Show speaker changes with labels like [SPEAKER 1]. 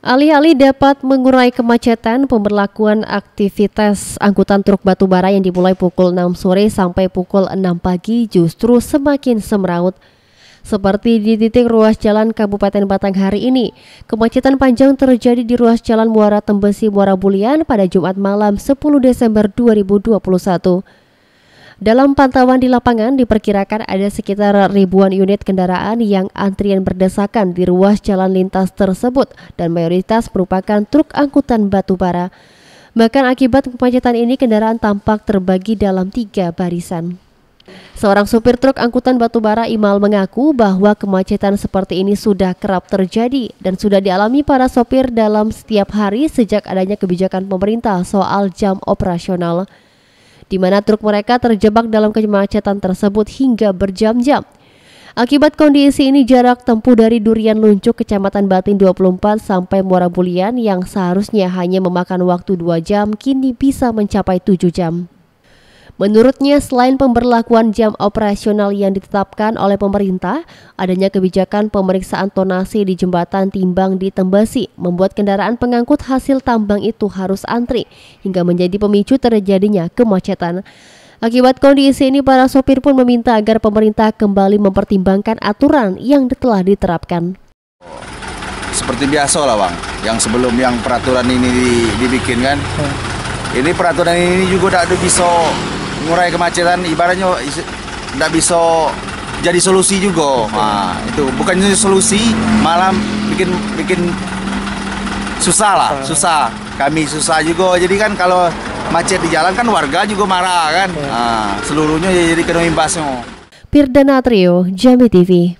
[SPEAKER 1] Alih-alih dapat mengurai kemacetan, pemberlakuan aktivitas angkutan truk batubara yang dimulai pukul 6 sore sampai pukul 6 pagi justru semakin semeraut. Seperti di titik ruas jalan Kabupaten Batang hari ini, kemacetan panjang terjadi di ruas jalan Muara Tembesi Muara Bulian pada Jumat malam 10 Desember 2021. Dalam pantauan di lapangan diperkirakan ada sekitar ribuan unit kendaraan yang antrian berdesakan di ruas jalan lintas tersebut dan mayoritas merupakan truk angkutan batu bara. Bahkan akibat kemacetan ini kendaraan tampak terbagi dalam tiga barisan. Seorang supir truk angkutan batubara Imal mengaku bahwa kemacetan seperti ini sudah kerap terjadi dan sudah dialami para sopir dalam setiap hari sejak adanya kebijakan pemerintah soal jam operasional di mana truk mereka terjebak dalam kemacetan tersebut hingga berjam-jam. Akibat kondisi ini jarak tempuh dari Durian Luncuk Kecamatan Batin 24 sampai Muara Bulian yang seharusnya hanya memakan waktu 2 jam kini bisa mencapai 7 jam. Menurutnya, selain pemberlakuan jam operasional yang ditetapkan oleh pemerintah, adanya kebijakan pemeriksaan tonasi di jembatan timbang di Tembesi membuat kendaraan pengangkut hasil tambang itu harus antri hingga menjadi pemicu terjadinya kemacetan. Akibat kondisi ini, para sopir pun meminta agar pemerintah kembali mempertimbangkan aturan yang telah diterapkan.
[SPEAKER 2] Seperti biasa lah bang, yang sebelum yang peraturan ini dibikin kan, hmm. ini peraturan ini juga tidak bisa ngurai kemacetan ibaratnya tidak bisa jadi solusi juga. Nah, itu bukan solusi, malam bikin bikin susah lah, susah. Kami susah juga. Jadi kan kalau macet di jalan kan warga juga marah kan. Nah, seluruhnya jadi kena imbasnya.
[SPEAKER 1] Pirdana Trio, Jambi TV.